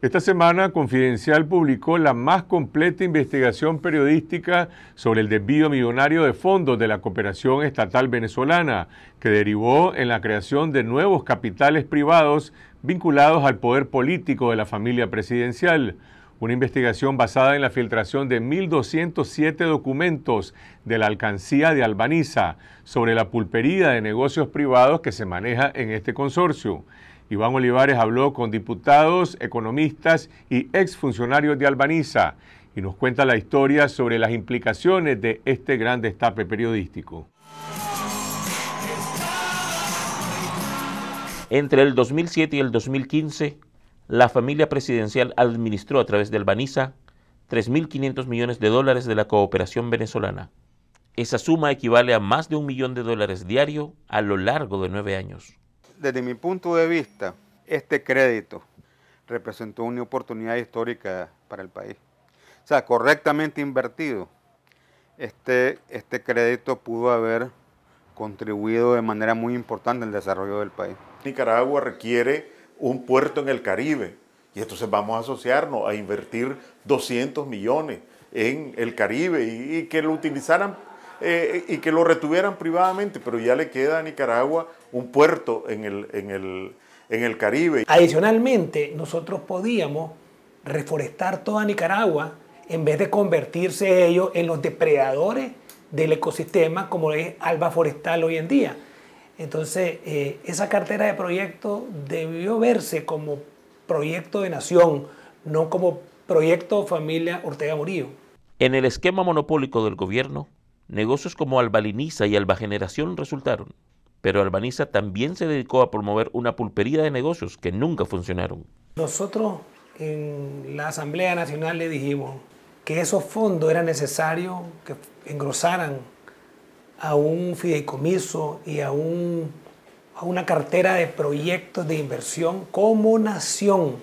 Esta semana Confidencial publicó la más completa investigación periodística sobre el desvío millonario de fondos de la cooperación estatal venezolana, que derivó en la creación de nuevos capitales privados vinculados al poder político de la familia presidencial una investigación basada en la filtración de 1.207 documentos de la alcancía de Albaniza sobre la pulpería de negocios privados que se maneja en este consorcio. Iván Olivares habló con diputados, economistas y exfuncionarios de Albaniza y nos cuenta la historia sobre las implicaciones de este gran destape periodístico. Entre el 2007 y el 2015, la familia presidencial administró a través del albaniza 3.500 millones de dólares de la cooperación venezolana. Esa suma equivale a más de un millón de dólares diario a lo largo de nueve años. Desde mi punto de vista, este crédito representó una oportunidad histórica para el país. O sea, correctamente invertido, este, este crédito pudo haber contribuido de manera muy importante al desarrollo del país. Nicaragua requiere un puerto en el Caribe. Y entonces vamos a asociarnos a invertir 200 millones en el Caribe y, que lo utilizaran eh, y que lo retuvieran privadamente, pero ya le queda a Nicaragua un puerto en el, en el Caribe. Adicionalmente, nosotros podíamos reforestar toda Nicaragua en vez de convertirse ellos en los depredadores del ecosistema como es Alba Forestal hoy en día. Entonces, eh, esa cartera de proyecto debió verse como proyecto de nación, no como proyecto familia Ortega Murillo. En el esquema monopólico del gobierno, negocios como Albaliniza y Albageneración resultaron, pero Albaniza también se dedicó a promover una pulpería de negocios que nunca funcionaron. Nosotros en la Asamblea Nacional le dijimos que esos fondos eran necesarios, que engrosaran a un fideicomiso y a, a una cartera de proyectos de inversión como nación,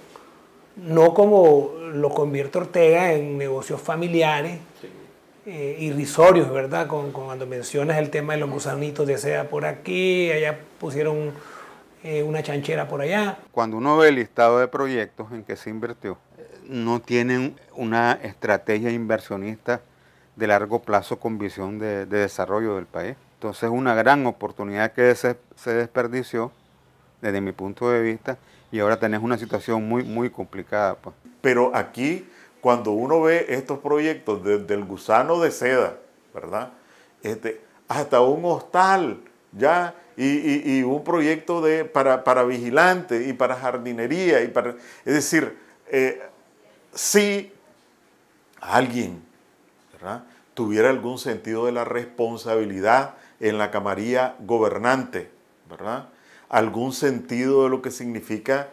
no como lo convierte Ortega en negocios familiares eh, irrisorios, ¿verdad? Con, cuando mencionas el tema de los gusanitos de seda por aquí, allá pusieron eh, una chanchera por allá. Cuando uno ve el listado de proyectos en que se invirtió, eh, no tienen una estrategia inversionista de largo plazo con visión de, desarrollo del país. Entonces es una gran oportunidad que se, desperdició desde mi punto de vista y ahora tenés una situación muy, muy complicada. Pues. Pero aquí, cuando uno ve estos proyectos desde el gusano de seda, ¿verdad? Este, hasta un hostal, ¿ya? Y, un proyecto de, para, vigilantes y para jardinería. Y para, es decir, eh, si alguien tuviera algún sentido de la responsabilidad en la camarilla gobernante, ¿verdad? algún sentido de lo que significa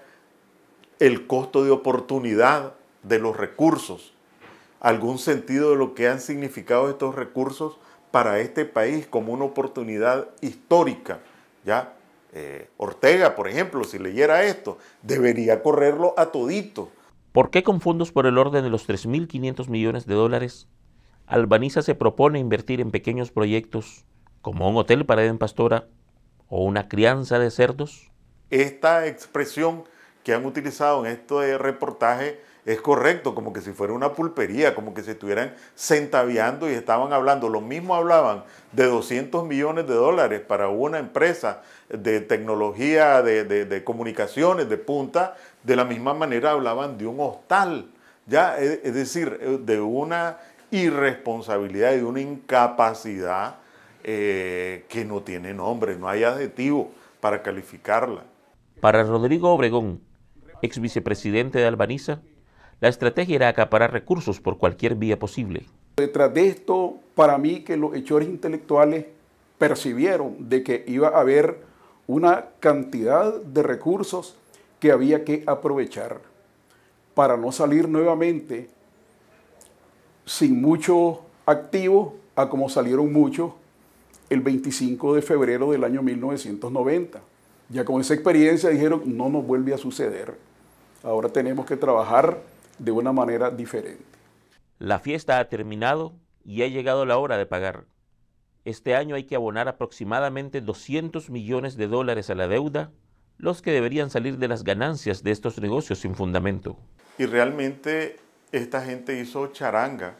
el costo de oportunidad de los recursos, algún sentido de lo que han significado estos recursos para este país como una oportunidad histórica. ¿ya? Eh, Ortega, por ejemplo, si leyera esto, debería correrlo a todito. ¿Por qué con fondos por el orden de los 3.500 millones de dólares Albaniza se propone invertir en pequeños proyectos como un hotel para Edén Pastora o una crianza de cerdos. Esta expresión que han utilizado en este reportaje es correcto, como que si fuera una pulpería, como que se estuvieran sentaviando y estaban hablando. Lo mismo hablaban de 200 millones de dólares para una empresa de tecnología, de, comunicaciones, de punta. De la misma manera hablaban de un hostal, ya, es decir, eh, de una irresponsabilidad y de una incapacidad eh, que no tiene nombre, no hay adjetivo para calificarla. Para Rodrigo Obregón, ex vicepresidente de Albaniza, la estrategia era acaparar recursos por cualquier vía posible. Detrás de esto, para mí que los hechores intelectuales percibieron de que iba a haber una cantidad de recursos que había que aprovechar para no salir nuevamente sin mucho activo a como salieron muchos el 25 de febrero del año 1990. Ya con esa experiencia dijeron, no nos vuelve a suceder. Ahora tenemos que trabajar de una manera diferente. La fiesta ha terminado y ha llegado la hora de pagar. Este año hay que abonar aproximadamente 200 millones de dólares a la deuda, los que deberían salir de las ganancias de estos negocios sin fundamento. Y realmente esta gente hizo charanga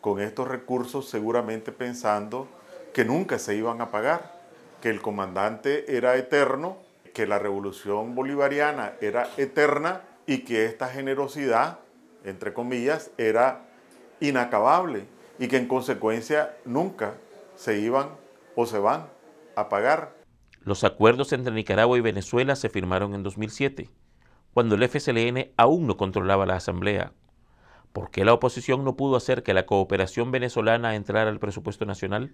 con estos recursos seguramente pensando que nunca se iban a pagar, que el comandante era eterno, que la revolución bolivariana era eterna y que esta generosidad, entre comillas, era inacabable y que en consecuencia nunca se iban o se van a pagar. Los acuerdos entre Nicaragua y Venezuela se firmaron en 2007, cuando el FSLN aún no controlaba la Asamblea. ¿Por qué la oposición no pudo hacer que la cooperación venezolana entrara al presupuesto nacional?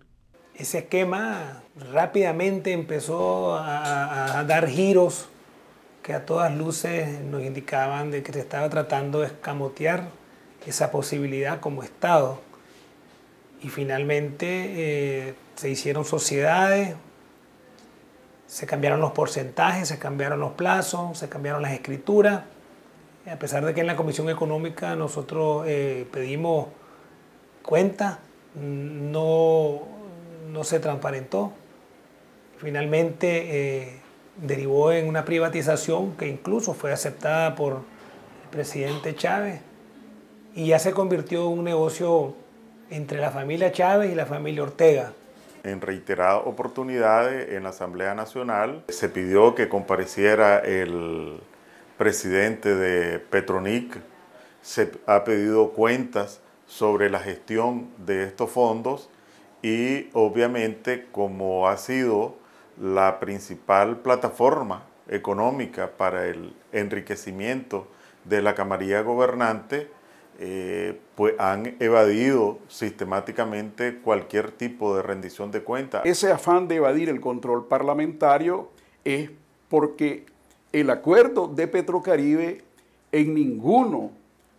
Ese esquema rápidamente empezó a, dar giros que a todas luces nos indicaban de que se estaba tratando de escamotear esa posibilidad como Estado. Y finalmente eh, se hicieron sociedades, se cambiaron los porcentajes, se cambiaron los plazos, se cambiaron las escrituras a pesar de que en la Comisión Económica nosotros eh, pedimos cuenta, no, no se transparentó. Finalmente eh, derivó en una privatización que incluso fue aceptada por el presidente Chávez y ya se convirtió en un negocio entre la familia Chávez y la familia Ortega. En reiteradas oportunidades en la Asamblea Nacional se pidió que compareciera el presidente de Petronic, se ha pedido cuentas sobre la gestión de estos fondos y obviamente como ha sido la principal plataforma económica para el enriquecimiento de la camarilla gobernante, eh, pues han evadido sistemáticamente cualquier tipo de rendición de cuentas. Ese afán de evadir el control parlamentario es porque el acuerdo de Petrocaribe en ninguno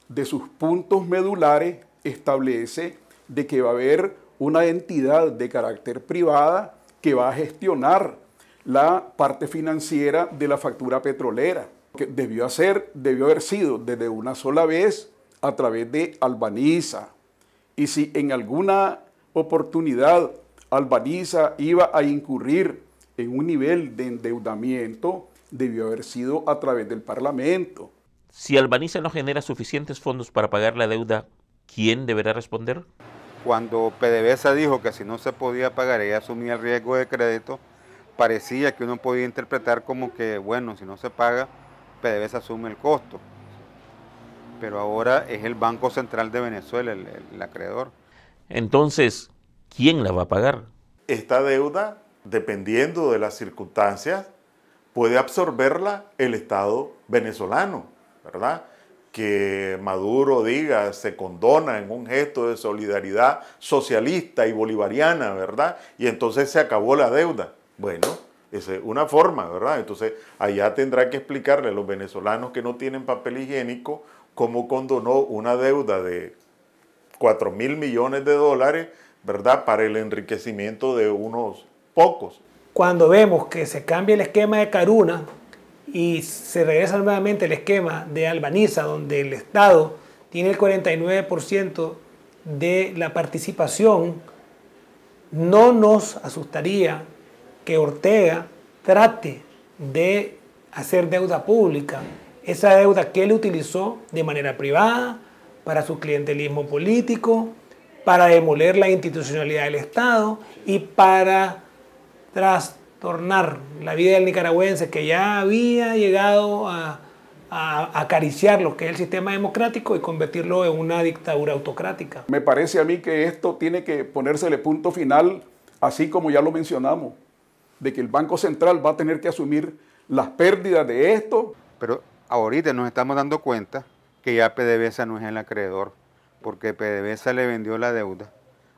de sus puntos medulares establece de que va a haber una entidad de carácter privada que va a gestionar la parte financiera de la factura petrolera, que debió hacer, debió haber sido desde una sola vez a través de Albaniza. Y si en alguna oportunidad Albaniza iba a incurrir en un nivel de endeudamiento, debió haber sido a través del Parlamento. Si Albaniza no genera suficientes fondos para pagar la deuda, ¿quién deberá responder? Cuando PDVSA dijo que si no se podía pagar, ella asumía el riesgo de crédito, parecía que uno podía interpretar como que, bueno, si no se paga, PDVSA asume el costo. Pero ahora es el Banco Central de Venezuela el, el acreedor. Entonces, ¿quién la va a pagar? Esta deuda, dependiendo de las circunstancias, puede absorberla el Estado venezolano, ¿verdad? Que Maduro diga, se condona en un gesto de solidaridad socialista y bolivariana, ¿verdad? Y entonces se acabó la deuda. Bueno, esa es una forma, ¿verdad? Entonces allá tendrá que explicarle a los venezolanos que no tienen papel higiénico cómo condonó una deuda de 4 mil millones de dólares, ¿verdad? Para el enriquecimiento de unos pocos cuando vemos que se cambia el esquema de Caruna y se regresa nuevamente el esquema de Albaniza, donde el Estado tiene el 49% de la participación, no nos asustaría que Ortega trate de hacer deuda pública, esa deuda que él utilizó de manera privada, para su clientelismo político, para demoler la institucionalidad del Estado y para trastornar la vida del nicaragüense que ya había llegado a, acariciar lo que es el sistema democrático y convertirlo en una dictadura autocrática. Me parece a mí que esto tiene que ponérsele punto final, así como ya lo mencionamos, de que el Banco Central va a tener que asumir las pérdidas de esto. Pero ahorita nos estamos dando cuenta que ya PDVSA no es el acreedor, porque PDVSA le vendió la deuda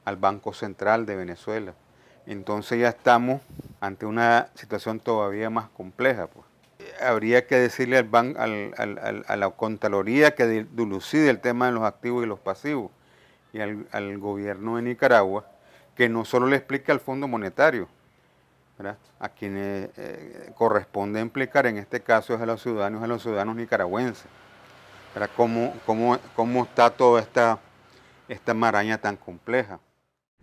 al Banco Central de Venezuela entonces ya estamos ante una situación todavía más compleja. Pues. Habría que decirle al, a la Contraloría que dilucide el tema de los activos y los pasivos y al, gobierno de Nicaragua que no solo le explique al Fondo Monetario, a quienes eh, corresponde implicar, en este caso es a los ciudadanos, a los ciudadanos nicaragüenses, ¿Cómo, está toda esta maraña tan compleja.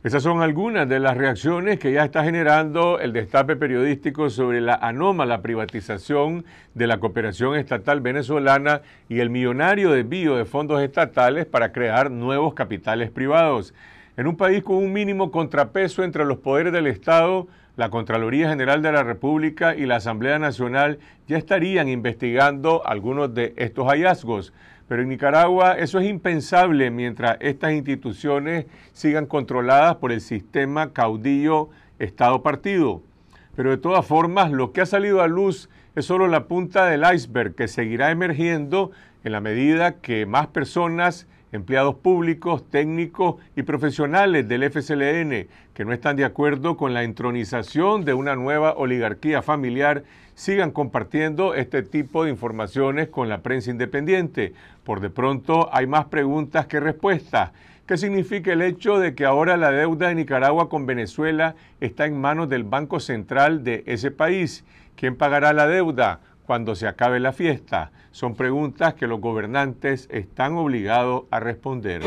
Esas son algunas de las reacciones que ya está generando el destape periodístico sobre la anómala privatización de la cooperación estatal venezolana y el millonario desvío de fondos estatales para crear nuevos capitales privados. En un país con un mínimo contrapeso entre los poderes del Estado, la Contraloría General de la República y la Asamblea Nacional ya estarían investigando algunos de estos hallazgos. Pero en Nicaragua eso es impensable mientras estas instituciones sigan controladas por el sistema caudillo Estado-partido. Pero de todas formas, lo que ha salido a luz es solo la punta del iceberg que seguirá emergiendo en la medida que más personas empleados públicos, técnicos y profesionales del FCLN que no están de acuerdo con la entronización de una nueva oligarquía familiar sigan compartiendo este tipo de informaciones con la prensa independiente. Por de pronto hay más preguntas que respuestas. ¿Qué significa el hecho de que ahora la deuda de Nicaragua con Venezuela está en manos del Banco Central de ese país? ¿Quién pagará la deuda? cuando se acabe la fiesta? Son preguntas que los gobernantes están obligados a responder.